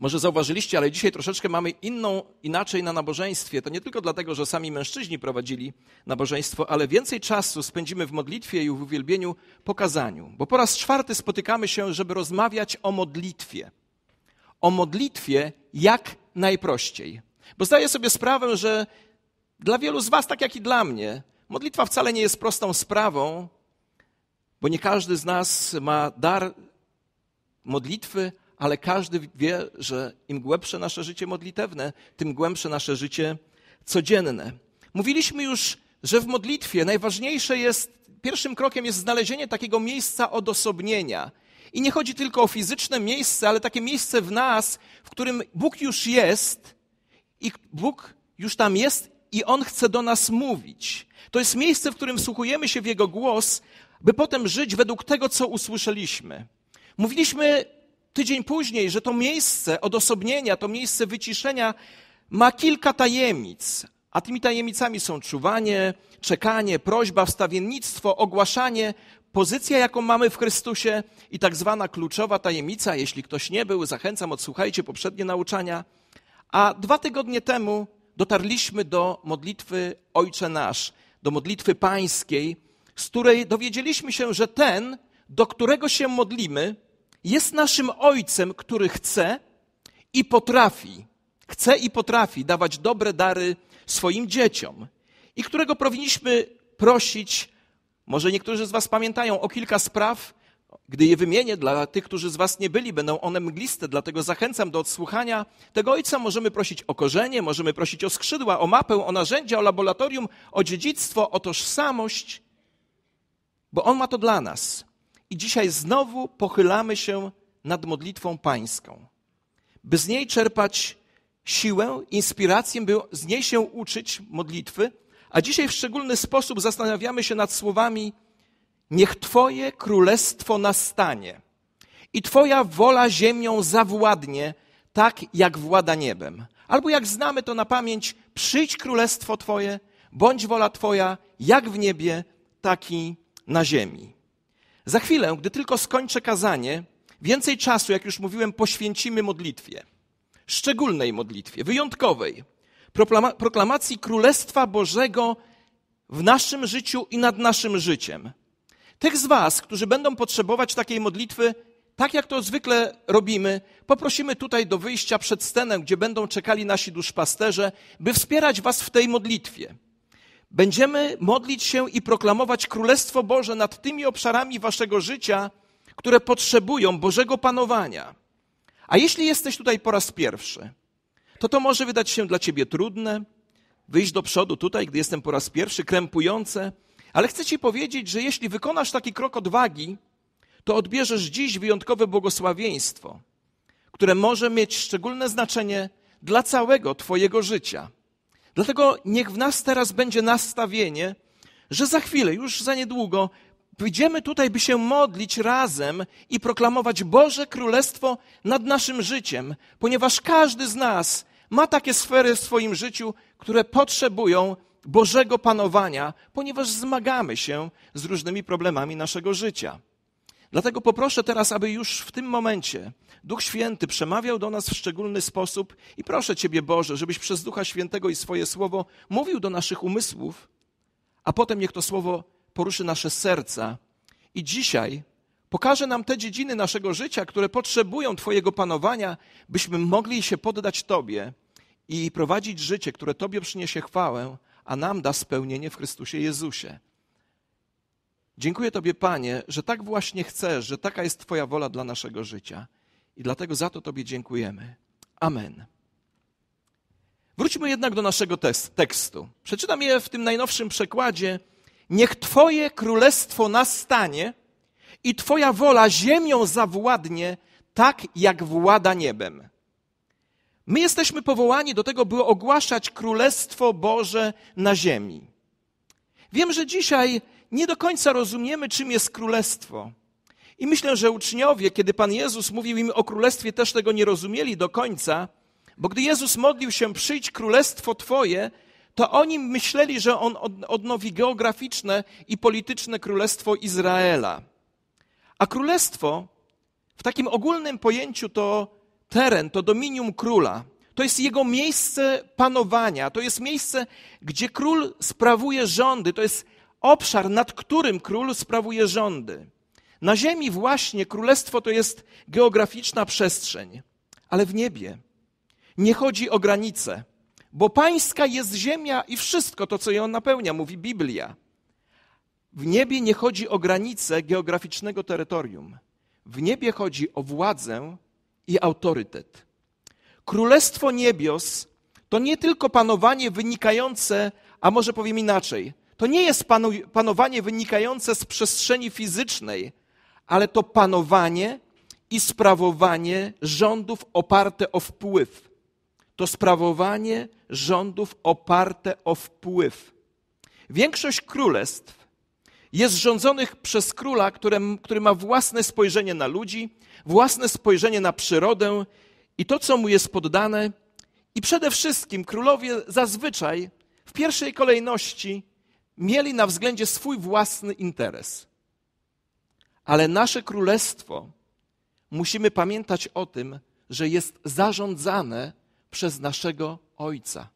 Może zauważyliście, ale dzisiaj troszeczkę mamy inną, inaczej na nabożeństwie. To nie tylko dlatego, że sami mężczyźni prowadzili nabożeństwo, ale więcej czasu spędzimy w modlitwie i w uwielbieniu pokazaniu. Bo po raz czwarty spotykamy się, żeby rozmawiać o modlitwie. O modlitwie jak najprościej. Bo zdaję sobie sprawę, że dla wielu z Was, tak jak i dla mnie, modlitwa wcale nie jest prostą sprawą, bo nie każdy z nas ma dar modlitwy, ale każdy wie, że im głębsze nasze życie modlitewne, tym głębsze nasze życie codzienne. Mówiliśmy już, że w modlitwie najważniejsze jest, pierwszym krokiem jest znalezienie takiego miejsca odosobnienia. I nie chodzi tylko o fizyczne miejsce, ale takie miejsce w nas, w którym Bóg już jest i Bóg już tam jest i On chce do nas mówić. To jest miejsce, w którym wsłuchujemy się w Jego głos, by potem żyć według tego, co usłyszeliśmy. Mówiliśmy tydzień później, że to miejsce odosobnienia, to miejsce wyciszenia ma kilka tajemnic. A tymi tajemnicami są czuwanie, czekanie, prośba, wstawiennictwo, ogłaszanie, pozycja, jaką mamy w Chrystusie i tak zwana kluczowa tajemnica. Jeśli ktoś nie był, zachęcam, odsłuchajcie poprzednie nauczania. A dwa tygodnie temu dotarliśmy do modlitwy Ojcze Nasz, do modlitwy Pańskiej, z której dowiedzieliśmy się, że ten, do którego się modlimy, jest naszym Ojcem, który chce i potrafi, chce i potrafi dawać dobre dary swoim dzieciom i którego powinniśmy prosić, może niektórzy z Was pamiętają, o kilka spraw, gdy je wymienię dla tych, którzy z Was nie byli, będą one mgliste, dlatego zachęcam do odsłuchania tego ojca. Możemy prosić o korzenie, możemy prosić o skrzydła, o mapę, o narzędzia, o laboratorium, o dziedzictwo, o tożsamość, bo on ma to dla nas. I dzisiaj znowu pochylamy się nad modlitwą pańską, by z niej czerpać siłę, inspirację, by z niej się uczyć modlitwy, a dzisiaj w szczególny sposób zastanawiamy się nad słowami: Niech Twoje królestwo nastanie i Twoja wola ziemią zawładnie, tak jak włada niebem. Albo jak znamy to na pamięć: Przyjdź królestwo Twoje, bądź wola Twoja, jak w niebie, tak i na ziemi. Za chwilę, gdy tylko skończę kazanie, więcej czasu, jak już mówiłem, poświęcimy modlitwie. Szczególnej modlitwie, wyjątkowej. proklamacji Królestwa Bożego w naszym życiu i nad naszym życiem. Tych z Was, którzy będą potrzebować takiej modlitwy, tak jak to zwykle robimy, poprosimy tutaj do wyjścia przed scenę, gdzie będą czekali nasi duszpasterze, by wspierać Was w tej modlitwie. Będziemy modlić się i proklamować Królestwo Boże nad tymi obszarami waszego życia, które potrzebują Bożego panowania. A jeśli jesteś tutaj po raz pierwszy, to to może wydać się dla ciebie trudne, wyjść do przodu tutaj, gdy jestem po raz pierwszy, krępujące, ale chcę ci powiedzieć, że jeśli wykonasz taki krok odwagi, to odbierzesz dziś wyjątkowe błogosławieństwo, które może mieć szczególne znaczenie dla całego Twojego życia. Dlatego niech w nas teraz będzie nastawienie, że za chwilę, już za niedługo, Pójdziemy tutaj, by się modlić razem i proklamować Boże Królestwo nad naszym życiem, ponieważ każdy z nas ma takie sfery w swoim życiu, które potrzebują Bożego panowania, ponieważ zmagamy się z różnymi problemami naszego życia. Dlatego poproszę teraz, aby już w tym momencie Duch Święty przemawiał do nas w szczególny sposób i proszę Ciebie, Boże, żebyś przez Ducha Świętego i swoje słowo mówił do naszych umysłów, a potem niech to słowo poruszy nasze serca. I dzisiaj pokaże nam te dziedziny naszego życia, które potrzebują Twojego panowania, byśmy mogli się poddać Tobie i prowadzić życie, które Tobie przyniesie chwałę, a nam da spełnienie w Chrystusie Jezusie. Dziękuję Tobie, Panie, że tak właśnie chcesz, że taka jest Twoja wola dla naszego życia. I dlatego za to Tobie dziękujemy. Amen. Wróćmy jednak do naszego tekstu. Przeczytam je w tym najnowszym przekładzie. Niech Twoje królestwo nastanie i Twoja wola ziemią zawładnie, tak jak włada niebem. My jesteśmy powołani do tego, by ogłaszać Królestwo Boże na ziemi. Wiem, że dzisiaj nie do końca rozumiemy, czym jest królestwo. I myślę, że uczniowie, kiedy Pan Jezus mówił im o królestwie, też tego nie rozumieli do końca, bo gdy Jezus modlił się, przyjdź królestwo Twoje, to oni myśleli, że on odnowi geograficzne i polityczne królestwo Izraela. A królestwo w takim ogólnym pojęciu to teren, to dominium króla. To jest jego miejsce panowania, to jest miejsce, gdzie król sprawuje rządy, to jest obszar, nad którym król sprawuje rządy. Na ziemi właśnie królestwo to jest geograficzna przestrzeń, ale w niebie nie chodzi o granice, bo pańska jest ziemia i wszystko to, co ją napełnia, mówi Biblia. W niebie nie chodzi o granice geograficznego terytorium. W niebie chodzi o władzę i autorytet. Królestwo niebios to nie tylko panowanie wynikające, a może powiem inaczej, to nie jest panowanie wynikające z przestrzeni fizycznej, ale to panowanie i sprawowanie rządów oparte o wpływ. To sprawowanie rządów oparte o wpływ. Większość królestw jest rządzonych przez króla, który, który ma własne spojrzenie na ludzi, własne spojrzenie na przyrodę i to, co mu jest poddane. I przede wszystkim królowie zazwyczaj w pierwszej kolejności mieli na względzie swój własny interes. Ale nasze królestwo musimy pamiętać o tym, że jest zarządzane przez naszego Ojca.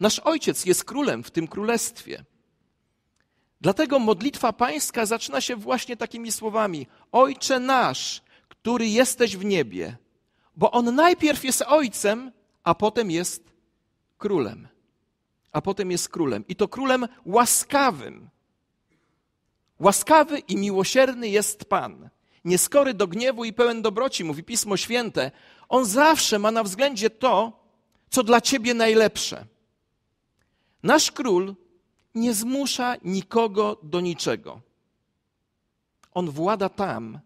Nasz Ojciec jest królem w tym królestwie. Dlatego modlitwa pańska zaczyna się właśnie takimi słowami: Ojcze nasz, który jesteś w niebie, bo on najpierw jest Ojcem, a potem jest królem a potem jest królem. I to królem łaskawym. Łaskawy i miłosierny jest Pan, nieskory do gniewu i pełen dobroci, mówi Pismo Święte. On zawsze ma na względzie to, co dla ciebie najlepsze. Nasz król nie zmusza nikogo do niczego. On włada tam,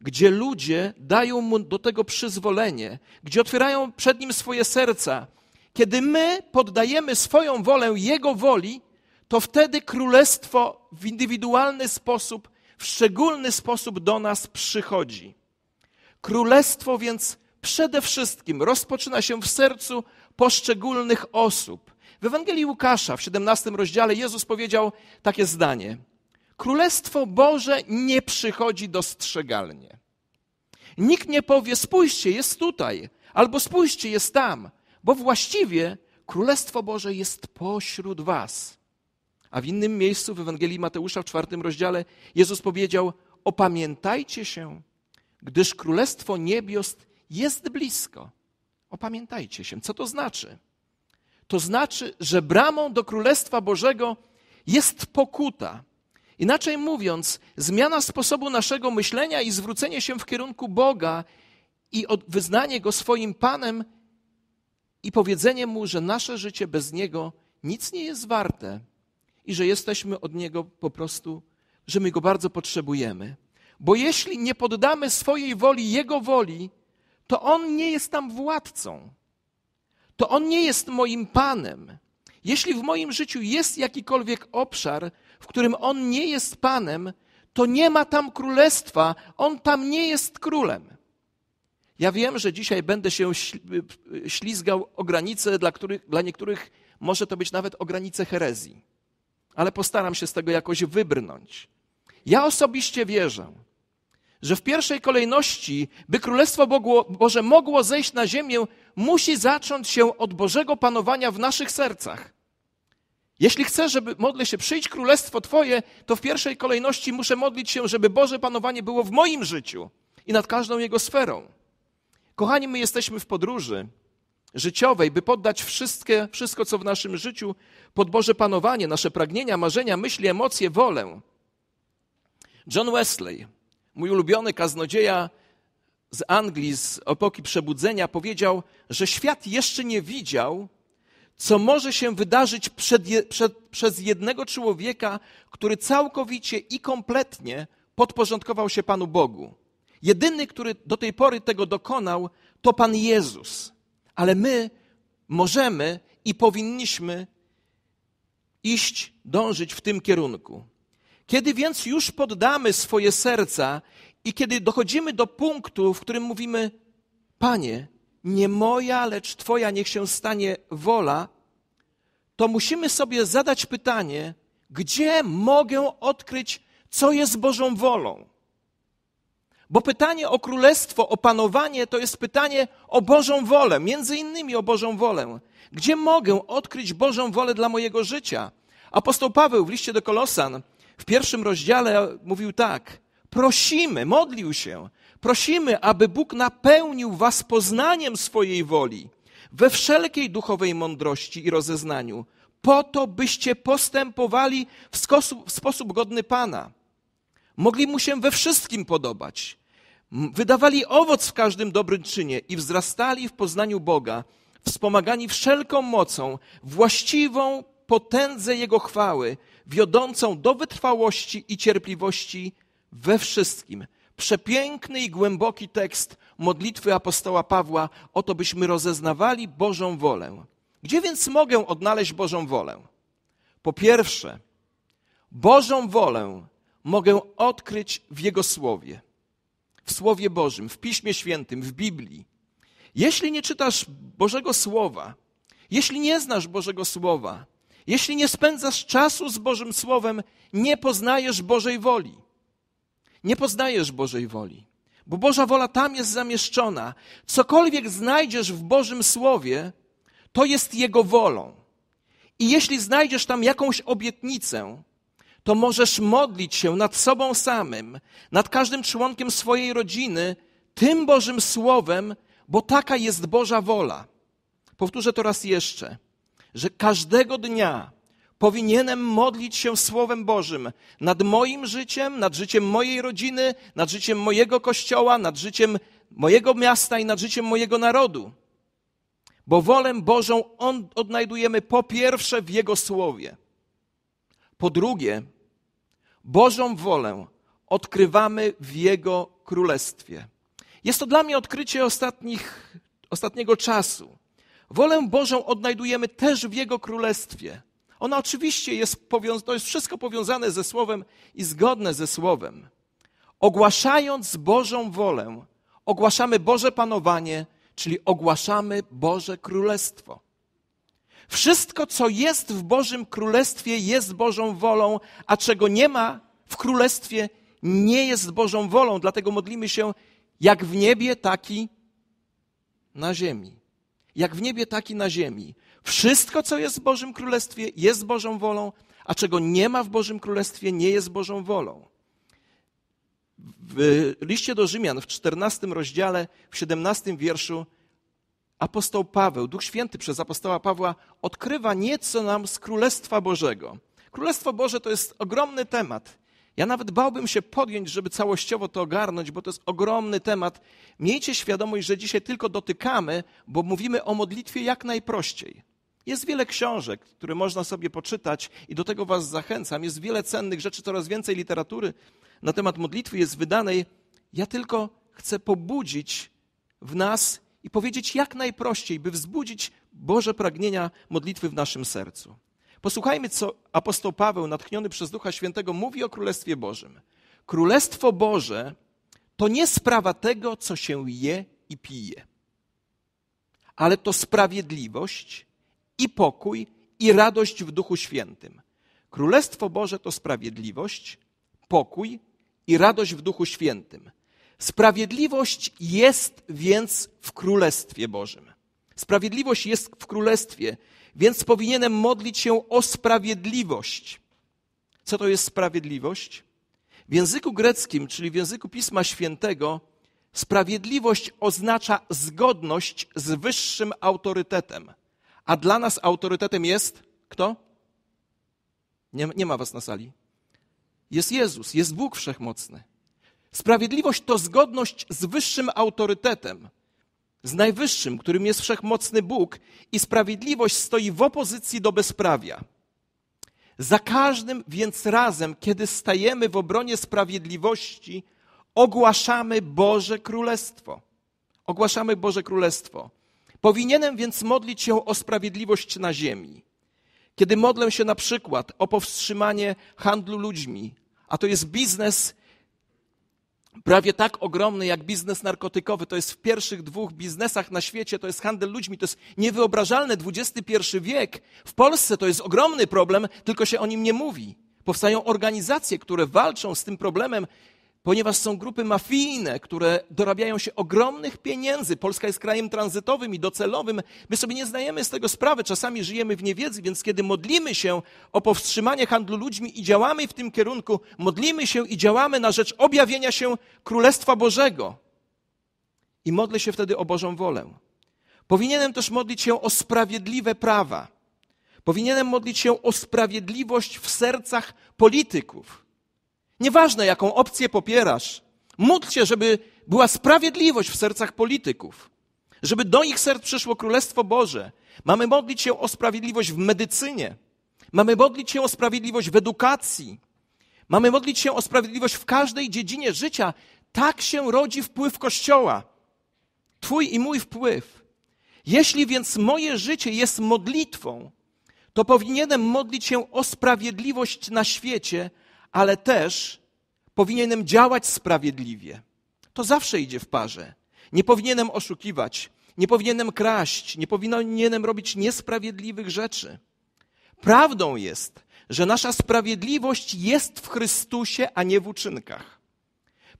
gdzie ludzie dają mu do tego przyzwolenie, gdzie otwierają przed nim swoje serca, kiedy my poddajemy swoją wolę Jego woli, to wtedy królestwo w indywidualny sposób, w szczególny sposób do nas przychodzi. Królestwo więc przede wszystkim rozpoczyna się w sercu poszczególnych osób. W Ewangelii Łukasza w 17 rozdziale Jezus powiedział takie zdanie: Królestwo Boże nie przychodzi dostrzegalnie. Nikt nie powie: Spójrzcie, jest tutaj, albo spójrzcie, jest tam. Bo właściwie Królestwo Boże jest pośród was. A w innym miejscu w Ewangelii Mateusza w czwartym rozdziale Jezus powiedział: Opamiętajcie się, gdyż Królestwo Niebios jest blisko. Opamiętajcie się. Co to znaczy? To znaczy, że bramą do Królestwa Bożego jest pokuta. Inaczej mówiąc, zmiana sposobu naszego myślenia i zwrócenie się w kierunku Boga i wyznanie Go swoim Panem i powiedzenie mu, że nasze życie bez niego nic nie jest warte i że jesteśmy od niego po prostu, że my go bardzo potrzebujemy. Bo jeśli nie poddamy swojej woli jego woli, to on nie jest tam władcą. To on nie jest moim panem. Jeśli w moim życiu jest jakikolwiek obszar, w którym on nie jest panem, to nie ma tam królestwa, on tam nie jest królem. Ja wiem, że dzisiaj będę się y, y, ślizgał o granice, dla, których, dla niektórych może to być nawet o granice herezji, ale postaram się z tego jakoś wybrnąć. Ja osobiście wierzę, że w pierwszej kolejności, by Królestwo Boże mogło zejść na ziemię, musi zacząć się od Bożego panowania w naszych sercach. Jeśli chcę, żeby modlę się, przyjść Królestwo Twoje, to w pierwszej kolejności muszę modlić się, żeby Boże panowanie było w moim życiu i nad każdą jego sferą. Kochani, my jesteśmy w podróży życiowej, by poddać wszystkie, wszystko, co w naszym życiu, pod Boże panowanie, nasze pragnienia, marzenia, myśli, emocje, wolę. John Wesley, mój ulubiony kaznodzieja z Anglii, z epoki przebudzenia, powiedział, że świat jeszcze nie widział, co może się wydarzyć przed, przed, przez jednego człowieka, który całkowicie i kompletnie podporządkował się Panu Bogu. Jedyny, który do tej pory tego dokonał, to Pan Jezus. Ale my możemy i powinniśmy iść, dążyć w tym kierunku. Kiedy więc już poddamy swoje serca i kiedy dochodzimy do punktu, w którym mówimy: Panie, nie moja, lecz Twoja niech się stanie wola, to musimy sobie zadać pytanie, gdzie mogę odkryć, co jest Bożą wolą? Bo pytanie o królestwo, o panowanie to jest pytanie o Bożą wolę, między innymi o Bożą wolę. Gdzie mogę odkryć Bożą wolę dla mojego życia? Apostoł Paweł w liście do Kolosan w pierwszym rozdziale mówił tak: Prosimy, modlił się, prosimy, aby Bóg napełnił was poznaniem swojej woli we wszelkiej duchowej mądrości i rozeznaniu, po to, byście postępowali w sposób, w sposób godny Pana. Mogli mu się we wszystkim podobać. Wydawali owoc w każdym dobrym czynie i wzrastali w poznaniu Boga, wspomagani wszelką mocą, właściwą potędze Jego chwały, wiodącą do wytrwałości i cierpliwości we wszystkim. Przepiękny i głęboki tekst modlitwy apostoła Pawła o to, byśmy rozeznawali Bożą wolę. Gdzie więc mogę odnaleźć Bożą wolę? Po pierwsze, Bożą wolę mogę odkryć w Jego Słowie w Słowie Bożym, w Piśmie Świętym, w Biblii. Jeśli nie czytasz Bożego Słowa, jeśli nie znasz Bożego Słowa, jeśli nie spędzasz czasu z Bożym Słowem, nie poznajesz Bożej woli. Nie poznajesz Bożej woli, bo Boża wola tam jest zamieszczona. Cokolwiek znajdziesz w Bożym Słowie, to jest Jego wolą. I jeśli znajdziesz tam jakąś obietnicę, to możesz modlić się nad sobą samym, nad każdym członkiem swojej rodziny, tym Bożym Słowem, bo taka jest Boża wola. Powtórzę to raz jeszcze, że każdego dnia powinienem modlić się Słowem Bożym nad moim życiem, nad życiem mojej rodziny, nad życiem mojego kościoła, nad życiem mojego miasta i nad życiem mojego narodu. Bo wolę Bożą on odnajdujemy po pierwsze w Jego Słowie. Po drugie, Bożą wolę odkrywamy w Jego Królestwie. Jest to dla mnie odkrycie ostatnich, ostatniego czasu. Wolę Bożą odnajdujemy też w Jego Królestwie. Ona oczywiście jest, to jest wszystko powiązane ze Słowem i zgodne ze Słowem. Ogłaszając Bożą wolę, ogłaszamy Boże panowanie, czyli ogłaszamy Boże Królestwo. Wszystko, co jest w Bożym Królestwie, jest Bożą wolą, a czego nie ma w Królestwie, nie jest Bożą wolą. Dlatego modlimy się jak w niebie, taki na ziemi. Jak w niebie, taki na ziemi. Wszystko, co jest w Bożym Królestwie, jest Bożą wolą, a czego nie ma w Bożym Królestwie, nie jest Bożą wolą. W liście do Rzymian w 14 rozdziale, w 17 wierszu apostoł Paweł, Duch Święty przez apostoła Pawła odkrywa nieco nam z Królestwa Bożego. Królestwo Boże to jest ogromny temat. Ja nawet bałbym się podjąć, żeby całościowo to ogarnąć, bo to jest ogromny temat. Miejcie świadomość, że dzisiaj tylko dotykamy, bo mówimy o modlitwie jak najprościej. Jest wiele książek, które można sobie poczytać i do tego Was zachęcam. Jest wiele cennych rzeczy, coraz więcej literatury na temat modlitwy jest wydanej. Ja tylko chcę pobudzić w nas i powiedzieć jak najprościej, by wzbudzić Boże pragnienia modlitwy w naszym sercu. Posłuchajmy, co apostoł Paweł, natchniony przez Ducha Świętego, mówi o Królestwie Bożym. Królestwo Boże to nie sprawa tego, co się je i pije, ale to sprawiedliwość i pokój i radość w Duchu Świętym. Królestwo Boże to sprawiedliwość, pokój i radość w Duchu Świętym. Sprawiedliwość jest więc w Królestwie Bożym. Sprawiedliwość jest w Królestwie, więc powinienem modlić się o sprawiedliwość. Co to jest sprawiedliwość? W języku greckim, czyli w języku Pisma Świętego, sprawiedliwość oznacza zgodność z wyższym autorytetem. A dla nas autorytetem jest kto? Nie, nie ma was na sali. Jest Jezus, jest Bóg Wszechmocny. Sprawiedliwość to zgodność z wyższym autorytetem, z najwyższym, którym jest wszechmocny Bóg, i sprawiedliwość stoi w opozycji do bezprawia. Za każdym więc razem, kiedy stajemy w obronie sprawiedliwości, ogłaszamy Boże Królestwo. Ogłaszamy Boże Królestwo. Powinienem więc modlić się o sprawiedliwość na ziemi. Kiedy modlę się na przykład o powstrzymanie handlu ludźmi, a to jest biznes, prawie tak ogromny jak biznes narkotykowy. To jest w pierwszych dwóch biznesach na świecie, to jest handel ludźmi, to jest niewyobrażalne XXI wiek. W Polsce to jest ogromny problem, tylko się o nim nie mówi. Powstają organizacje, które walczą z tym problemem ponieważ są grupy mafijne, które dorabiają się ogromnych pieniędzy. Polska jest krajem tranzytowym i docelowym. My sobie nie zdajemy z tego sprawy, czasami żyjemy w niewiedzy, więc kiedy modlimy się o powstrzymanie handlu ludźmi i działamy w tym kierunku, modlimy się i działamy na rzecz objawienia się Królestwa Bożego. I modlę się wtedy o Bożą wolę. Powinienem też modlić się o sprawiedliwe prawa. Powinienem modlić się o sprawiedliwość w sercach polityków. Nieważne, jaką opcję popierasz, módl się, żeby była sprawiedliwość w sercach polityków, żeby do ich serc przyszło Królestwo Boże. Mamy modlić się o sprawiedliwość w medycynie, mamy modlić się o sprawiedliwość w edukacji, mamy modlić się o sprawiedliwość w każdej dziedzinie życia. Tak się rodzi wpływ Kościoła. Twój i mój wpływ. Jeśli więc moje życie jest modlitwą, to powinienem modlić się o sprawiedliwość na świecie, ale też powinienem działać sprawiedliwie. To zawsze idzie w parze. Nie powinienem oszukiwać, nie powinienem kraść, nie powinienem robić niesprawiedliwych rzeczy. Prawdą jest, że nasza sprawiedliwość jest w Chrystusie, a nie w uczynkach.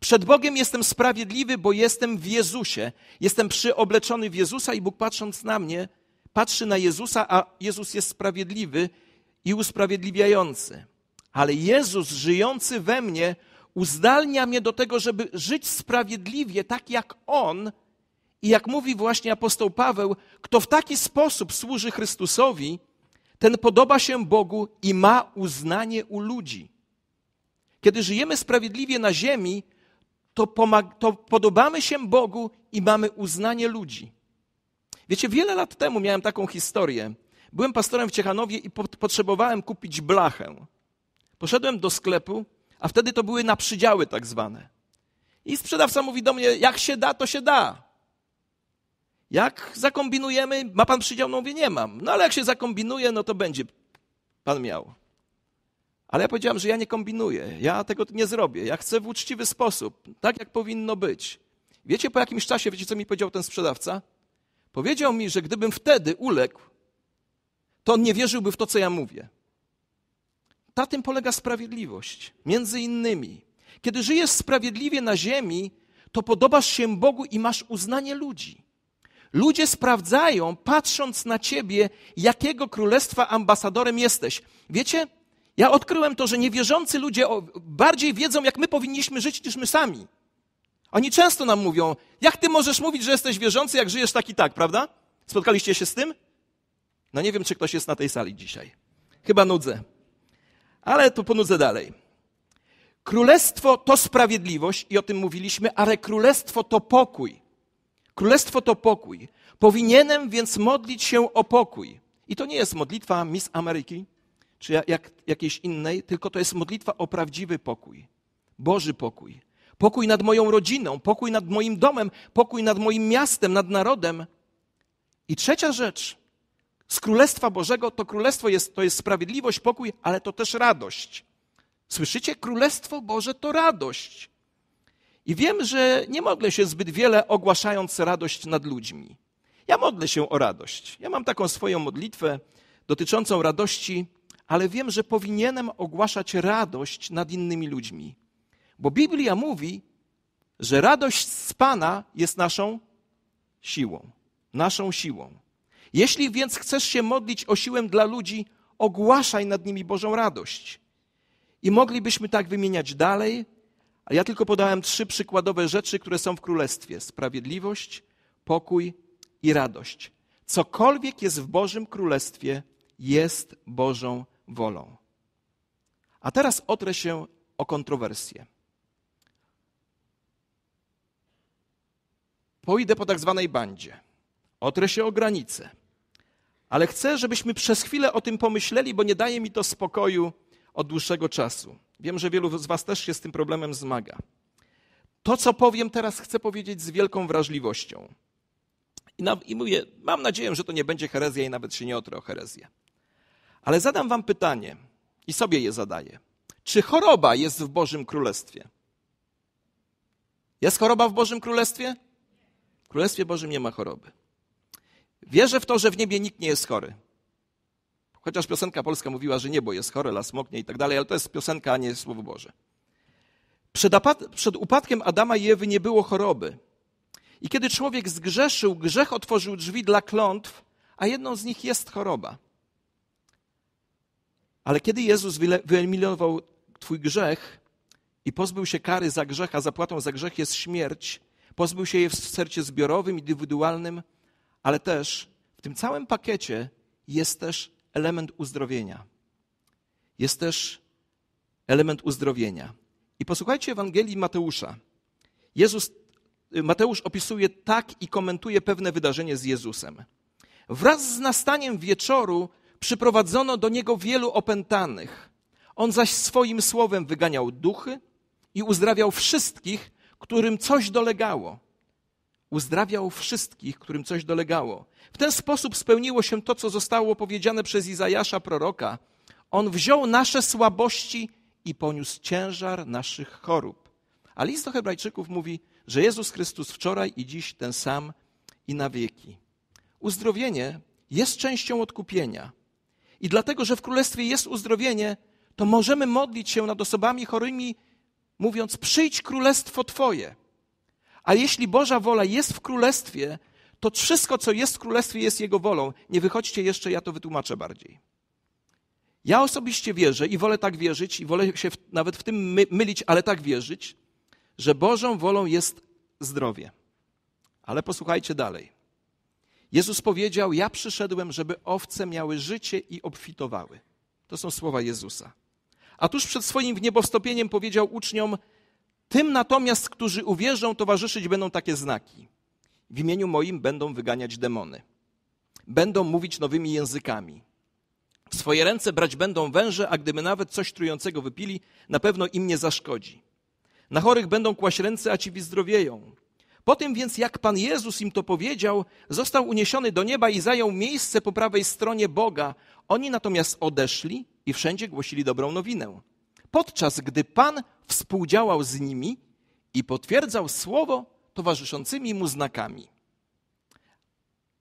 Przed Bogiem jestem sprawiedliwy, bo jestem w Jezusie. Jestem przyobleczony w Jezusa i Bóg patrząc na mnie, patrzy na Jezusa, a Jezus jest sprawiedliwy i usprawiedliwiający ale Jezus żyjący we mnie uzdalnia mnie do tego, żeby żyć sprawiedliwie, tak jak On. I jak mówi właśnie apostoł Paweł, kto w taki sposób służy Chrystusowi, ten podoba się Bogu i ma uznanie u ludzi. Kiedy żyjemy sprawiedliwie na ziemi, to, to podobamy się Bogu i mamy uznanie ludzi. Wiecie, wiele lat temu miałem taką historię. Byłem pastorem w Ciechanowie i po potrzebowałem kupić blachę. Poszedłem do sklepu, a wtedy to były na przydziały tak zwane. I sprzedawca mówi do mnie, jak się da, to się da. Jak zakombinujemy, ma pan przydział? No mówię, nie mam. No ale jak się zakombinuje, no to będzie pan miał. Ale ja powiedziałem, że ja nie kombinuję, ja tego nie zrobię, ja chcę w uczciwy sposób, tak jak powinno być. Wiecie, po jakimś czasie, wiecie co mi powiedział ten sprzedawca? Powiedział mi, że gdybym wtedy uległ, to on nie wierzyłby w to, co ja mówię na tym polega sprawiedliwość. Między innymi, kiedy żyjesz sprawiedliwie na ziemi, to podobasz się Bogu i masz uznanie ludzi. Ludzie sprawdzają, patrząc na ciebie, jakiego królestwa ambasadorem jesteś. Wiecie, ja odkryłem to, że niewierzący ludzie bardziej wiedzą, jak my powinniśmy żyć, niż my sami. Oni często nam mówią, jak ty możesz mówić, że jesteś wierzący, jak żyjesz tak i tak, prawda? Spotkaliście się z tym? No nie wiem, czy ktoś jest na tej sali dzisiaj. Chyba nudzę. Ale to ponudzę dalej. Królestwo to sprawiedliwość, i o tym mówiliśmy, ale królestwo to pokój. Królestwo to pokój. Powinienem więc modlić się o pokój. I to nie jest modlitwa Miss Ameryki czy jak, jakiejś innej, tylko to jest modlitwa o prawdziwy pokój. Boży pokój. Pokój nad moją rodziną, pokój nad moim domem, pokój nad moim miastem, nad narodem. I trzecia rzecz z Królestwa Bożego to Królestwo jest, to jest sprawiedliwość, pokój, ale to też radość. Słyszycie? Królestwo Boże to radość. I wiem, że nie modlę się zbyt wiele ogłaszając radość nad ludźmi. Ja modlę się o radość. Ja mam taką swoją modlitwę dotyczącą radości, ale wiem, że powinienem ogłaszać radość nad innymi ludźmi. Bo Biblia mówi, że radość z Pana jest naszą siłą. Naszą siłą. Jeśli więc chcesz się modlić o siłę dla ludzi, ogłaszaj nad nimi Bożą radość. I moglibyśmy tak wymieniać dalej, ale ja tylko podałem trzy przykładowe rzeczy, które są w królestwie: sprawiedliwość, pokój i radość. Cokolwiek jest w Bożym królestwie, jest Bożą wolą. A teraz otrę się o kontrowersję. Pójdę po tak zwanej bandzie. Otrę się o granice ale chcę, żebyśmy przez chwilę o tym pomyśleli, bo nie daje mi to spokoju od dłuższego czasu. Wiem, że wielu z Was też się z tym problemem zmaga. To, co powiem teraz, chcę powiedzieć z wielką wrażliwością. I, na, i mówię, mam nadzieję, że to nie będzie herezja i nawet się nie otrę o herezję. Ale zadam Wam pytanie i sobie je zadaję. Czy choroba jest w Bożym Królestwie? Jest choroba w Bożym Królestwie? W Królestwie Bożym nie ma choroby. Wierzę w to, że w niebie nikt nie jest chory. Chociaż piosenka polska mówiła, że niebo jest chore, las moknie i tak dalej, ale to jest piosenka, a nie Słowo Boże. Przed, przed upadkiem Adama i Ewy nie było choroby. I kiedy człowiek zgrzeszył, grzech otworzył drzwi dla klątw, a jedną z nich jest choroba. Ale kiedy Jezus wyeliminował Twój grzech i pozbył się kary za grzech, a zapłatą za grzech jest śmierć, pozbył się jej w sercie zbiorowym, indywidualnym, ale też w tym całym pakiecie jest też element uzdrowienia. Jest też element uzdrowienia. I posłuchajcie Ewangelii Mateusza. Jezus, y, Mateusz opisuje tak i komentuje pewne wydarzenie z Jezusem. Wraz z nastaniem wieczoru przyprowadzono do niego wielu opętanych. On zaś swoim słowem wyganiał duchy i uzdrawiał wszystkich, którym coś dolegało uzdrawiał wszystkich, którym coś dolegało. W ten sposób spełniło się to, co zostało powiedziane przez Izajasza proroka. On wziął nasze słabości i poniósł ciężar naszych chorób. A list do Hebrajczyków mówi, że Jezus Chrystus wczoraj i dziś ten sam i na wieki. Uzdrowienie jest częścią odkupienia. I dlatego, że w Królestwie jest uzdrowienie, to możemy modlić się nad osobami chorymi, mówiąc: Przyjdź królestwo Twoje. A jeśli Boża wola jest w królestwie, to wszystko, co jest w królestwie, jest Jego wolą. Nie wychodźcie jeszcze, ja to wytłumaczę bardziej. Ja osobiście wierzę i wolę tak wierzyć, i wolę się w, nawet w tym my, mylić, ale tak wierzyć, że Bożą wolą jest zdrowie. Ale posłuchajcie dalej. Jezus powiedział: Ja przyszedłem, żeby owce miały życie i obfitowały. To są słowa Jezusa. A tuż przed swoim wniebowstopieniem powiedział uczniom: tym natomiast, którzy uwierzą, towarzyszyć będą takie znaki. W imieniu moim będą wyganiać demony. Będą mówić nowymi językami. W swoje ręce brać będą węże, a gdyby nawet coś trującego wypili, na pewno im nie zaszkodzi. Na chorych będą kłaść ręce, a ci wyzdrowieją. Po tym więc, jak Pan Jezus im to powiedział, został uniesiony do nieba i zajął miejsce po prawej stronie Boga. Oni natomiast odeszli i wszędzie głosili dobrą nowinę podczas gdy Pan współdziałał z nimi i potwierdzał słowo towarzyszącymi mu znakami.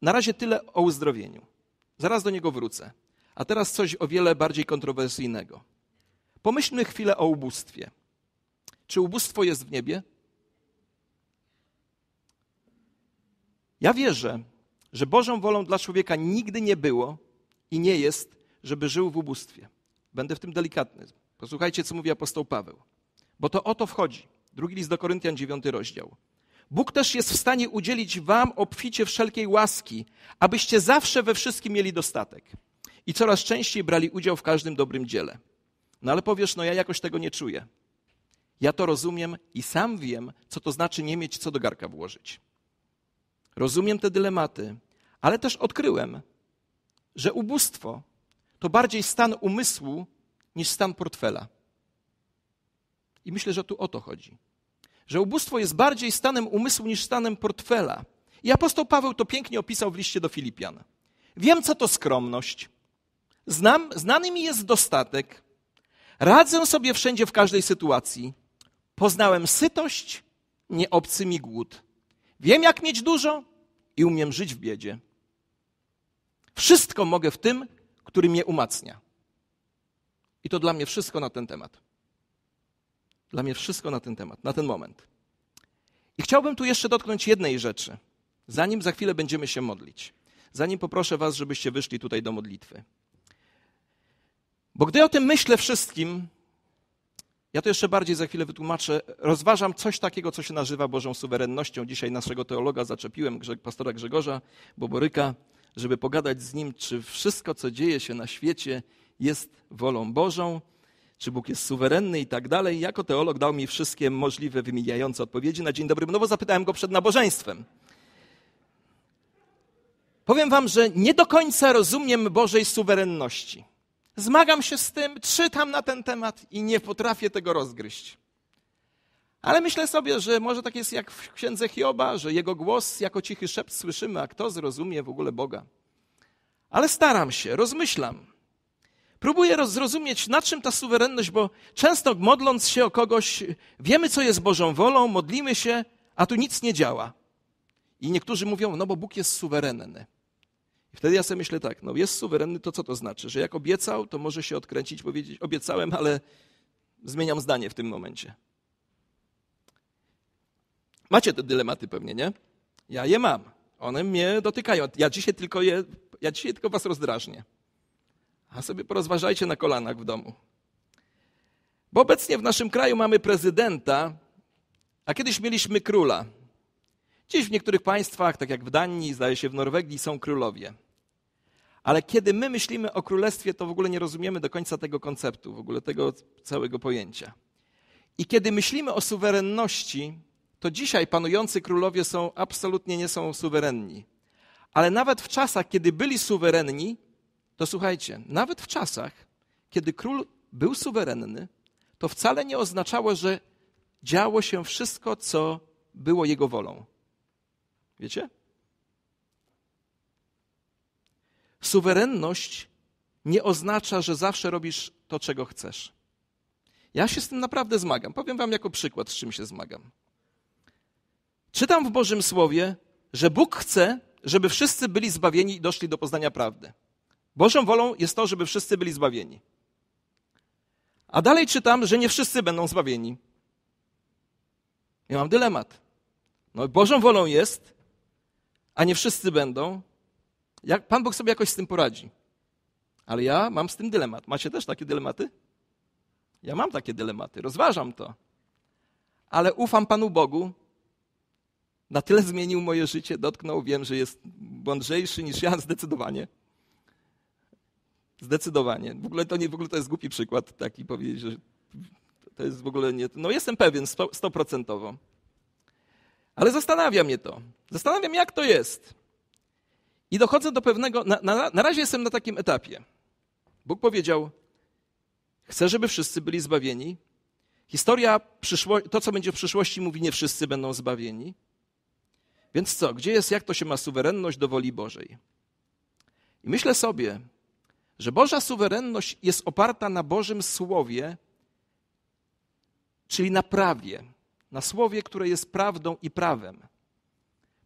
Na razie tyle o uzdrowieniu. Zaraz do niego wrócę. A teraz coś o wiele bardziej kontrowersyjnego. Pomyślmy chwilę o ubóstwie. Czy ubóstwo jest w niebie? Ja wierzę, że Bożą wolą dla człowieka nigdy nie było i nie jest, żeby żył w ubóstwie. Będę w tym delikatny. Posłuchajcie, co mówi apostoł Paweł. Bo to o to wchodzi. Drugi list do Koryntian, dziewiąty rozdział. Bóg też jest w stanie udzielić wam obficie wszelkiej łaski, abyście zawsze we wszystkim mieli dostatek i coraz częściej brali udział w każdym dobrym dziele. No ale powiesz, no ja jakoś tego nie czuję. Ja to rozumiem i sam wiem, co to znaczy nie mieć co do garka włożyć. Rozumiem te dylematy, ale też odkryłem, że ubóstwo to bardziej stan umysłu niż stan portfela. I myślę, że tu o to chodzi. Że ubóstwo jest bardziej stanem umysłu niż stanem portfela. I apostoł Paweł to pięknie opisał w liście do Filipian. Wiem, co to skromność. Znam, znany mi jest dostatek. Radzę sobie wszędzie w każdej sytuacji. Poznałem sytość, nie obcy mi głód. Wiem, jak mieć dużo i umiem żyć w biedzie. Wszystko mogę w tym, który mnie umacnia. I to dla mnie wszystko na ten temat. Dla mnie wszystko na ten temat, na ten moment. I chciałbym tu jeszcze dotknąć jednej rzeczy, zanim za chwilę będziemy się modlić. Zanim poproszę Was, żebyście wyszli tutaj do modlitwy. Bo gdy o tym myślę wszystkim, ja to jeszcze bardziej za chwilę wytłumaczę, rozważam coś takiego, co się nazywa Bożą suwerennością. Dzisiaj naszego teologa zaczepiłem, pastora Grzegorza Boboryka, żeby pogadać z nim, czy wszystko, co dzieje się na świecie, jest wolą Bożą, czy Bóg jest suwerenny i tak dalej. Jako teolog dał mi wszystkie możliwe, wymijające odpowiedzi na dzień dobry, no bo zapytałem go przed nabożeństwem. Powiem wam, że nie do końca rozumiem Bożej suwerenności. Zmagam się z tym, czytam na ten temat i nie potrafię tego rozgryźć. Ale myślę sobie, że może tak jest jak w księdze Hioba, że jego głos jako cichy szept słyszymy, a kto zrozumie w ogóle Boga. Ale staram się, rozmyślam. Próbuję zrozumieć, na czym ta suwerenność, bo często modląc się o kogoś, wiemy, co jest Bożą wolą, modlimy się, a tu nic nie działa. I niektórzy mówią, no bo Bóg jest suwerenny. I wtedy ja sobie myślę tak, no jest suwerenny, to co to znaczy? Że jak obiecał, to może się odkręcić, powiedzieć, obiecałem, ale zmieniam zdanie w tym momencie. Macie te dylematy pewnie, nie? Ja je mam. One mnie dotykają. Ja dzisiaj tylko je, ja dzisiaj tylko was rozdrażnię. A sobie porozważajcie na kolanach w domu. Bo obecnie w naszym kraju mamy prezydenta, a kiedyś mieliśmy króla. Dziś w niektórych państwach, tak jak w Danii, zdaje się w Norwegii, są królowie. Ale kiedy my myślimy o królestwie, to w ogóle nie rozumiemy do końca tego konceptu, w ogóle tego całego pojęcia. I kiedy myślimy o suwerenności, to dzisiaj panujący królowie są absolutnie nie są suwerenni. Ale nawet w czasach, kiedy byli suwerenni, to słuchajcie, nawet w czasach, kiedy król był suwerenny, to wcale nie oznaczało, że działo się wszystko, co było jego wolą. Wiecie? Suwerenność nie oznacza, że zawsze robisz to, czego chcesz. Ja się z tym naprawdę zmagam. Powiem Wam jako przykład, z czym się zmagam. Czytam w Bożym Słowie, że Bóg chce, żeby wszyscy byli zbawieni i doszli do poznania prawdy. Bożą wolą jest to, żeby wszyscy byli zbawieni. A dalej czytam, że nie wszyscy będą zbawieni. Ja mam dylemat. No, Bożą wolą jest, a nie wszyscy będą. Jak, Pan Bóg sobie jakoś z tym poradzi. Ale ja mam z tym dylemat. Macie też takie dylematy? Ja mam takie dylematy, rozważam to. Ale ufam Panu Bogu. Na tyle zmienił moje życie, dotknął, wiem, że jest mądrzejszy niż ja zdecydowanie. Zdecydowanie. W ogóle to nie, w ogóle to jest głupi przykład taki powiedzieć, że to jest w ogóle nie. No jestem pewien stoprocentowo. Ale zastanawia mnie to. Zastanawiam, jak to jest. I dochodzę do pewnego. Na, na, na razie jestem na takim etapie. Bóg powiedział: Chcę, żeby wszyscy byli zbawieni. Historia, przyszło, to co będzie w przyszłości, mówi: Nie wszyscy będą zbawieni. Więc co? Gdzie jest, jak to się ma suwerenność do woli Bożej? I myślę sobie, że Boża suwerenność jest oparta na Bożym Słowie, czyli na prawie, na Słowie, które jest prawdą i prawem.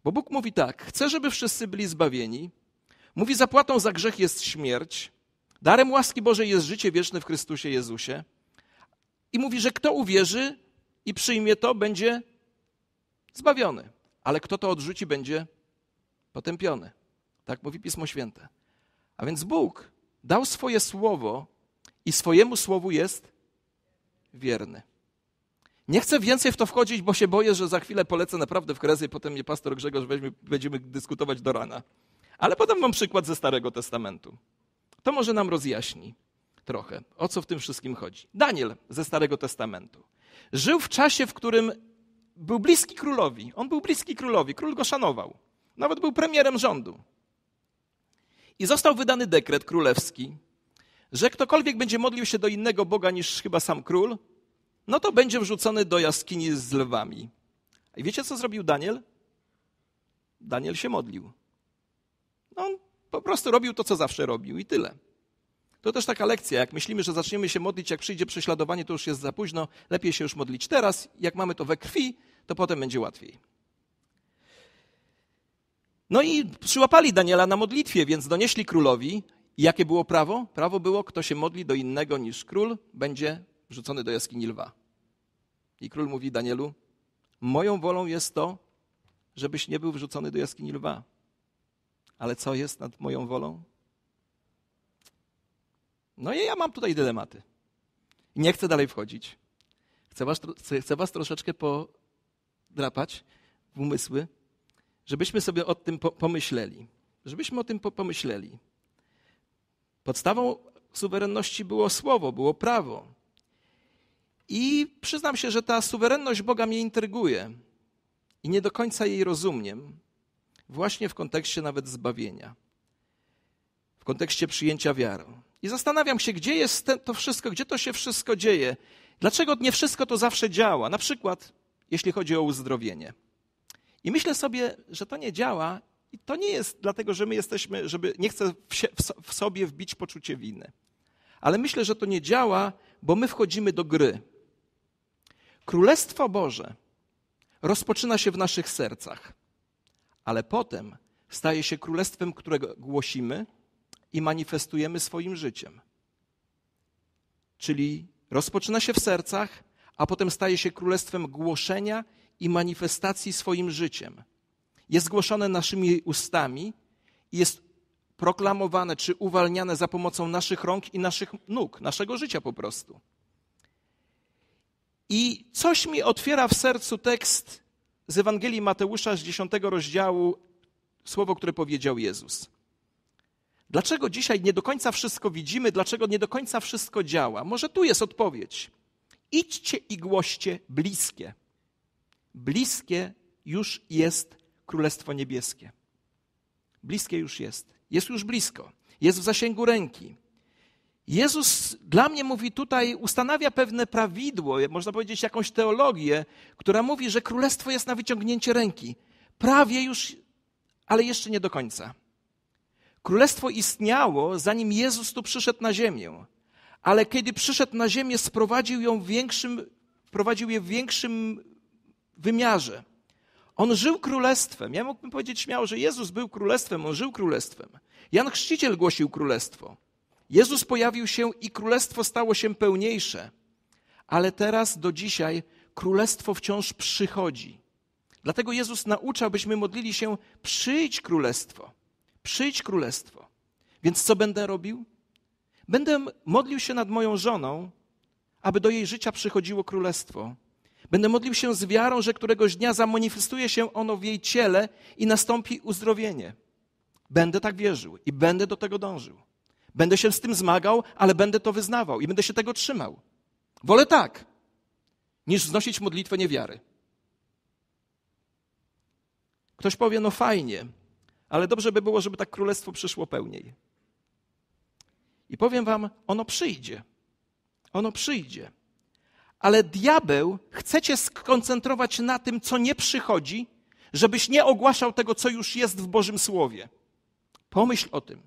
Bo Bóg mówi tak: chce, żeby wszyscy byli zbawieni. Mówi, zapłatą za grzech jest śmierć, darem łaski Bożej jest życie wieczne w Chrystusie Jezusie. I mówi, że kto uwierzy i przyjmie to, będzie zbawiony. Ale kto to odrzuci, będzie potępiony. Tak mówi Pismo Święte. A więc Bóg dał swoje słowo i swojemu słowu jest wierny. Nie chcę więcej w to wchodzić, bo się boję, że za chwilę polecę naprawdę w krezy potem mnie pastor Grzegorz weźmie, będziemy dyskutować do rana. Ale podam wam przykład ze Starego Testamentu. To może nam rozjaśni trochę, o co w tym wszystkim chodzi. Daniel ze Starego Testamentu. Żył w czasie, w którym był bliski królowi. On był bliski królowi, król go szanował. Nawet był premierem rządu. I został wydany dekret królewski, że ktokolwiek będzie modlił się do innego Boga niż chyba sam król, no to będzie wrzucony do jaskini z lwami. I wiecie, co zrobił Daniel? Daniel się modlił. No, on po prostu robił to, co zawsze robił i tyle. To też taka lekcja. Jak myślimy, że zaczniemy się modlić, jak przyjdzie prześladowanie, to już jest za późno. Lepiej się już modlić teraz. Jak mamy to we krwi, to potem będzie łatwiej. No i przyłapali Daniela na modlitwie, więc donieśli królowi. jakie było prawo? Prawo było, kto się modli do innego niż król, będzie wrzucony do jaskini lwa. I król mówi Danielu, moją wolą jest to, żebyś nie był wrzucony do jaskini lwa. Ale co jest nad moją wolą? No i ja mam tutaj dylematy. Nie chcę dalej wchodzić. Chcę was, chcę was troszeczkę podrapać w umysły, żebyśmy sobie o tym pomyśleli. Żebyśmy o tym pomyśleli. Podstawą suwerenności było słowo, było prawo. I przyznam się, że ta suwerenność Boga mnie intryguje i nie do końca jej rozumiem, właśnie w kontekście nawet zbawienia, w kontekście przyjęcia wiary. I zastanawiam się, gdzie jest to wszystko, gdzie to się wszystko dzieje, dlaczego nie wszystko to zawsze działa. Na przykład, jeśli chodzi o uzdrowienie. I myślę sobie, że to nie działa i to nie jest dlatego, że my jesteśmy, żeby nie chcę w sobie wbić poczucie winy. Ale myślę, że to nie działa, bo my wchodzimy do gry. Królestwo Boże rozpoczyna się w naszych sercach, ale potem staje się królestwem, którego głosimy i manifestujemy swoim życiem. Czyli rozpoczyna się w sercach, a potem staje się królestwem głoszenia i manifestacji swoim życiem. Jest głoszone naszymi ustami i jest proklamowane czy uwalniane za pomocą naszych rąk i naszych nóg, naszego życia po prostu. I coś mi otwiera w sercu tekst z Ewangelii Mateusza z 10 rozdziału, słowo, które powiedział Jezus. Dlaczego dzisiaj nie do końca wszystko widzimy, dlaczego nie do końca wszystko działa? Może tu jest odpowiedź. Idźcie i głoście bliskie bliskie już jest Królestwo Niebieskie. Bliskie już jest. Jest już blisko. Jest w zasięgu ręki. Jezus dla mnie mówi tutaj, ustanawia pewne prawidło, można powiedzieć jakąś teologię, która mówi, że królestwo jest na wyciągnięcie ręki. Prawie już, ale jeszcze nie do końca. Królestwo istniało, zanim Jezus tu przyszedł na ziemię, ale kiedy przyszedł na ziemię, sprowadził ją większym, prowadził je w większym wymiarze. On żył królestwem. Ja mógłbym powiedzieć śmiało, że Jezus był królestwem, on żył królestwem. Jan Chrzciciel głosił królestwo. Jezus pojawił się i królestwo stało się pełniejsze. Ale teraz do dzisiaj królestwo wciąż przychodzi. Dlatego Jezus naucza, byśmy modlili się: Przyjdź królestwo, przyjdź królestwo. Więc co będę robił? Będę modlił się nad moją żoną, aby do jej życia przychodziło królestwo. Będę modlił się z wiarą, że któregoś dnia zamanifestuje się ono w jej ciele i nastąpi uzdrowienie. Będę tak wierzył i będę do tego dążył. Będę się z tym zmagał, ale będę to wyznawał i będę się tego trzymał. Wolę tak, niż znosić modlitwę niewiary. Ktoś powie, no fajnie, ale dobrze by było, żeby tak królestwo przyszło pełniej. I powiem wam, ono przyjdzie. Ono przyjdzie ale diabeł chce cię skoncentrować na tym, co nie przychodzi, żebyś nie ogłaszał tego, co już jest w Bożym Słowie. Pomyśl o tym.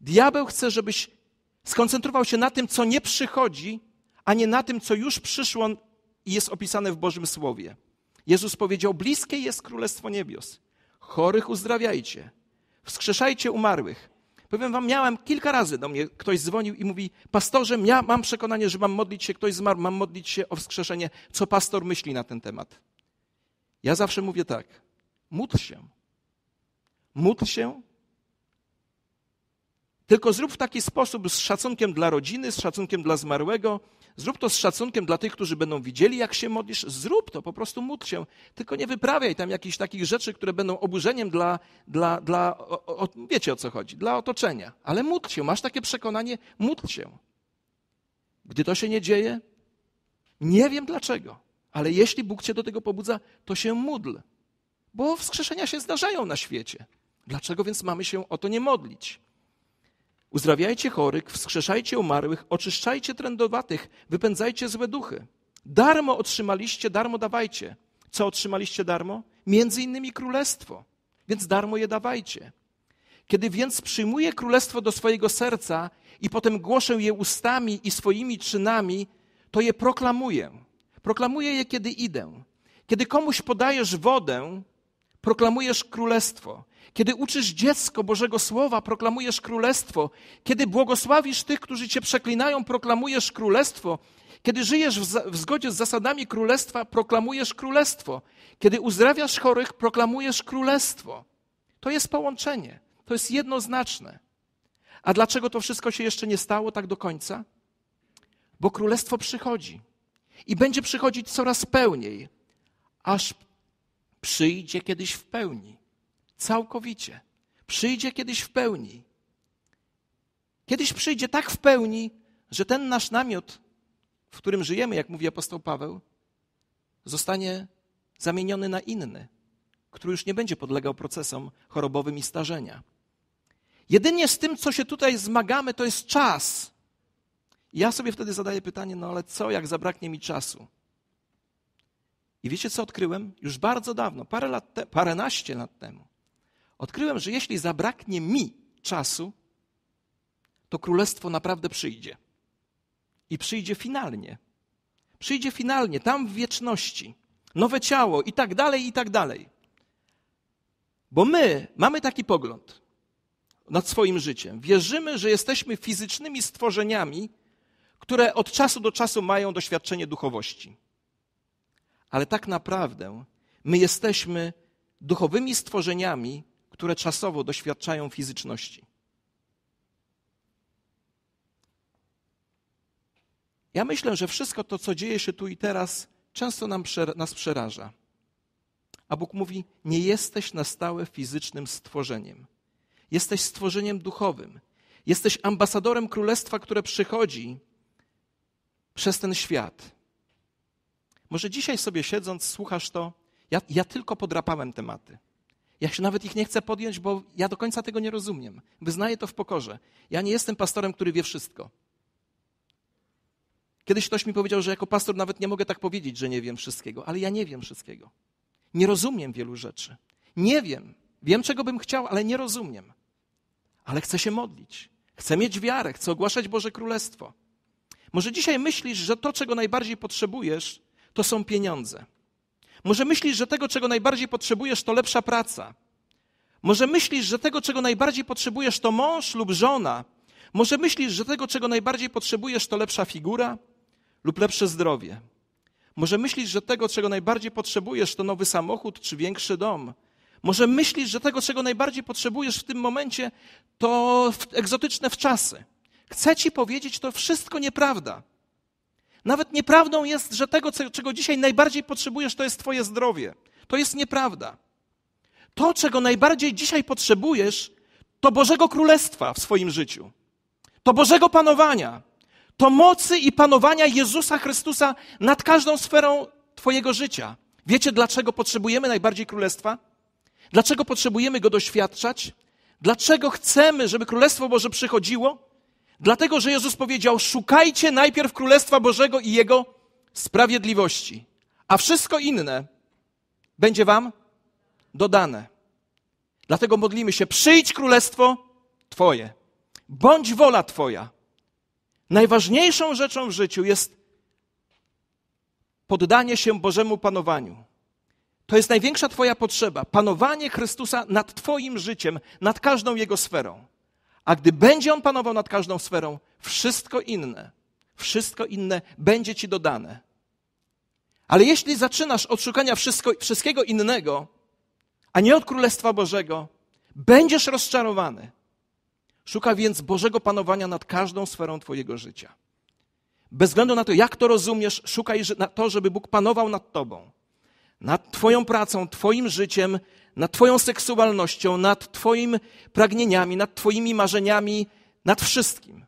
Diabeł chce, żebyś skoncentrował się na tym, co nie przychodzi, a nie na tym, co już przyszło i jest opisane w Bożym Słowie. Jezus powiedział: Bliskie jest Królestwo Niebios. Chorych uzdrawiajcie, wskrzeszajcie umarłych, Powiem wam, miałem kilka razy do mnie ktoś dzwonił i mówi: Pastorze, ja mam przekonanie, że mam modlić się, ktoś zmarł, mam modlić się o wskrzeszenie. Co pastor myśli na ten temat? Ja zawsze mówię tak: módl się. Módl się. Tylko zrób w taki sposób z szacunkiem dla rodziny, z szacunkiem dla zmarłego, Zrób to z szacunkiem dla tych, którzy będą widzieli, jak się modlisz. Zrób to, po prostu módl się. Tylko nie wyprawiaj tam jakichś takich rzeczy, które będą oburzeniem dla, dla, dla o, o, wiecie o co chodzi, dla otoczenia. Ale módl się, masz takie przekonanie, módl się. Gdy to się nie dzieje, nie wiem dlaczego, ale jeśli Bóg cię do tego pobudza, to się módl. Bo wskrzeszenia się zdarzają na świecie. Dlaczego więc mamy się o to nie modlić? Uzdrawiajcie chorych, wskrzeszajcie umarłych, oczyszczajcie trędowatych, wypędzajcie złe duchy. Darmo otrzymaliście, darmo dawajcie. Co otrzymaliście darmo? Między innymi królestwo, więc darmo je dawajcie. Kiedy więc przyjmuję królestwo do swojego serca i potem głoszę je ustami i swoimi czynami, to je proklamuję. Proklamuję je, kiedy idę. Kiedy komuś podajesz wodę, proklamujesz królestwo. Kiedy uczysz dziecko Bożego Słowa, proklamujesz królestwo. Kiedy błogosławisz tych, którzy cię przeklinają, proklamujesz królestwo. Kiedy żyjesz w, zgodzie z zasadami królestwa, proklamujesz królestwo. Kiedy uzdrawiasz chorych, proklamujesz królestwo. To jest połączenie. To jest jednoznaczne. A dlaczego to wszystko się jeszcze nie stało tak do końca? Bo królestwo przychodzi i będzie przychodzić coraz pełniej, aż przyjdzie kiedyś w pełni całkowicie. Przyjdzie kiedyś w pełni. Kiedyś przyjdzie tak w pełni, że ten nasz namiot, w którym żyjemy, jak mówi apostoł Paweł, zostanie zamieniony na inny, który już nie będzie podlegał procesom chorobowym i starzenia. Jedynie z tym, co się tutaj zmagamy, to jest czas. Ja sobie wtedy zadaję pytanie: no ale co, jak zabraknie mi czasu? I wiecie, co odkryłem? Już bardzo dawno, parę lat te, paręnaście lat temu, Odkryłem, że jeśli zabraknie mi czasu, to królestwo naprawdę przyjdzie. I przyjdzie finalnie. Przyjdzie finalnie, tam w wieczności. Nowe ciało i tak dalej, i tak dalej. Bo my mamy taki pogląd nad swoim życiem. Wierzymy, że jesteśmy fizycznymi stworzeniami, które od czasu do czasu mają doświadczenie duchowości. Ale tak naprawdę my jesteśmy duchowymi stworzeniami, które czasowo doświadczają fizyczności. Ja myślę, że wszystko to, co dzieje się tu i teraz, często nam, nas przeraża. A Bóg mówi: Nie jesteś na stałe fizycznym stworzeniem. Jesteś stworzeniem duchowym. Jesteś ambasadorem królestwa, które przychodzi przez ten świat. Może dzisiaj sobie siedząc, słuchasz to. Ja, ja tylko podrapałem tematy. Ja się nawet ich nie chcę podjąć, bo ja do końca tego nie rozumiem. Wyznaję to w pokorze. Ja nie jestem pastorem, który wie wszystko. Kiedyś ktoś mi powiedział, że jako pastor nawet nie mogę tak powiedzieć, że nie wiem wszystkiego, ale ja nie wiem wszystkiego. Nie rozumiem wielu rzeczy. Nie wiem. Wiem, czego bym chciał, ale nie rozumiem. Ale chcę się modlić. Chcę mieć wiarę, chcę ogłaszać Boże Królestwo. Może dzisiaj myślisz, że to, czego najbardziej potrzebujesz, to są pieniądze. Może myślisz, że tego, czego najbardziej potrzebujesz, to lepsza praca. Może myślisz, że tego, czego najbardziej potrzebujesz, to mąż lub żona. Może myślisz, że tego, czego najbardziej potrzebujesz, to lepsza figura lub lepsze zdrowie. Może myślisz, że tego, czego najbardziej potrzebujesz, to nowy samochód czy większy dom. Może myślisz, że tego, czego najbardziej potrzebujesz w tym momencie, to egzotyczne wczasy. Chcę ci powiedzieć, to wszystko nieprawda. Nawet nieprawdą jest, że tego, czego dzisiaj najbardziej potrzebujesz, to jest Twoje zdrowie. To jest nieprawda. To, czego najbardziej dzisiaj potrzebujesz, to Bożego Królestwa w swoim życiu, to Bożego Panowania, to mocy i panowania Jezusa Chrystusa nad każdą sferą Twojego życia. Wiecie, dlaczego potrzebujemy najbardziej Królestwa? Dlaczego potrzebujemy go doświadczać? Dlaczego chcemy, żeby Królestwo Boże przychodziło? Dlatego, że Jezus powiedział: Szukajcie najpierw Królestwa Bożego i Jego sprawiedliwości, a wszystko inne będzie Wam dodane. Dlatego modlimy się: Przyjdź Królestwo Twoje, bądź wola Twoja. Najważniejszą rzeczą w życiu jest poddanie się Bożemu panowaniu. To jest największa Twoja potrzeba panowanie Chrystusa nad Twoim życiem, nad każdą jego sferą. A gdy będzie On panował nad każdą sferą, wszystko inne, wszystko inne będzie Ci dodane. Ale jeśli zaczynasz od szukania wszystko, wszystkiego innego, a nie od Królestwa Bożego, będziesz rozczarowany. Szuka więc Bożego panowania nad każdą sferą Twojego życia. Bez względu na to, jak to rozumiesz, szukaj na to, żeby Bóg panował nad Tobą, nad Twoją pracą, Twoim życiem, nad Twoją seksualnością, nad twoimi pragnieniami, nad Twoimi marzeniami, nad wszystkim.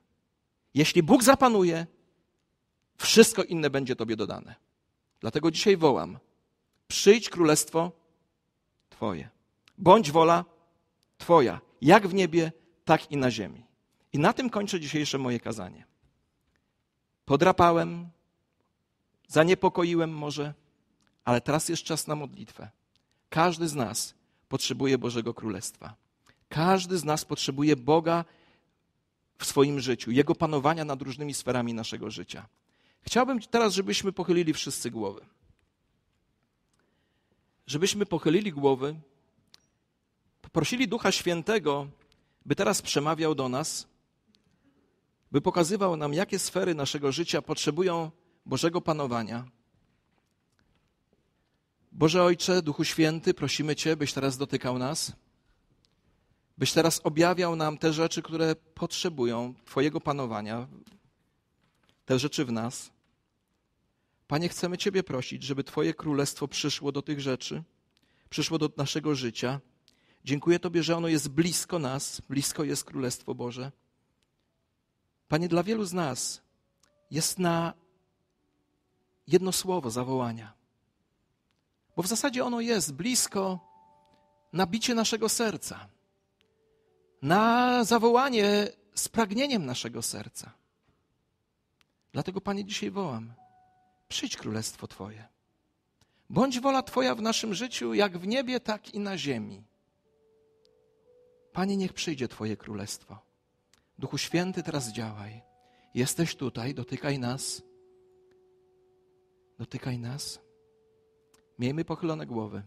Jeśli Bóg zapanuje, wszystko inne będzie Tobie dodane. Dlatego dzisiaj wołam: przyjdź królestwo Twoje. Bądź wola Twoja, jak w niebie, tak i na ziemi. I na tym kończę dzisiejsze moje kazanie. Podrapałem, zaniepokoiłem może, ale teraz jest czas na modlitwę. Każdy z nas potrzebuje Bożego Królestwa. Każdy z nas potrzebuje Boga w swoim życiu, Jego panowania nad różnymi sferami naszego życia. Chciałbym teraz, żebyśmy pochylili wszyscy głowy. Żebyśmy pochylili głowy, poprosili Ducha Świętego, by teraz przemawiał do nas, by pokazywał nam, jakie sfery naszego życia potrzebują Bożego panowania Boże Ojcze, Duchu Święty, prosimy Cię, byś teraz dotykał nas, byś teraz objawiał nam te rzeczy, które potrzebują Twojego panowania, te rzeczy w nas. Panie, chcemy Ciebie prosić, żeby Twoje królestwo przyszło do tych rzeczy, przyszło do naszego życia. Dziękuję Tobie, że ono jest blisko nas, blisko jest Królestwo Boże. Panie, dla wielu z nas jest na jedno słowo zawołania. Bo w zasadzie ono jest blisko nabicie naszego serca, na zawołanie z pragnieniem naszego serca. Dlatego, Panie, dzisiaj wołam: przyjdź królestwo Twoje. Bądź wola Twoja w naszym życiu, jak w niebie, tak i na ziemi. Panie, niech przyjdzie Twoje królestwo. Duchu Święty, teraz działaj. Jesteś tutaj, dotykaj nas. Dotykaj nas. Miejmy pochylone głowy.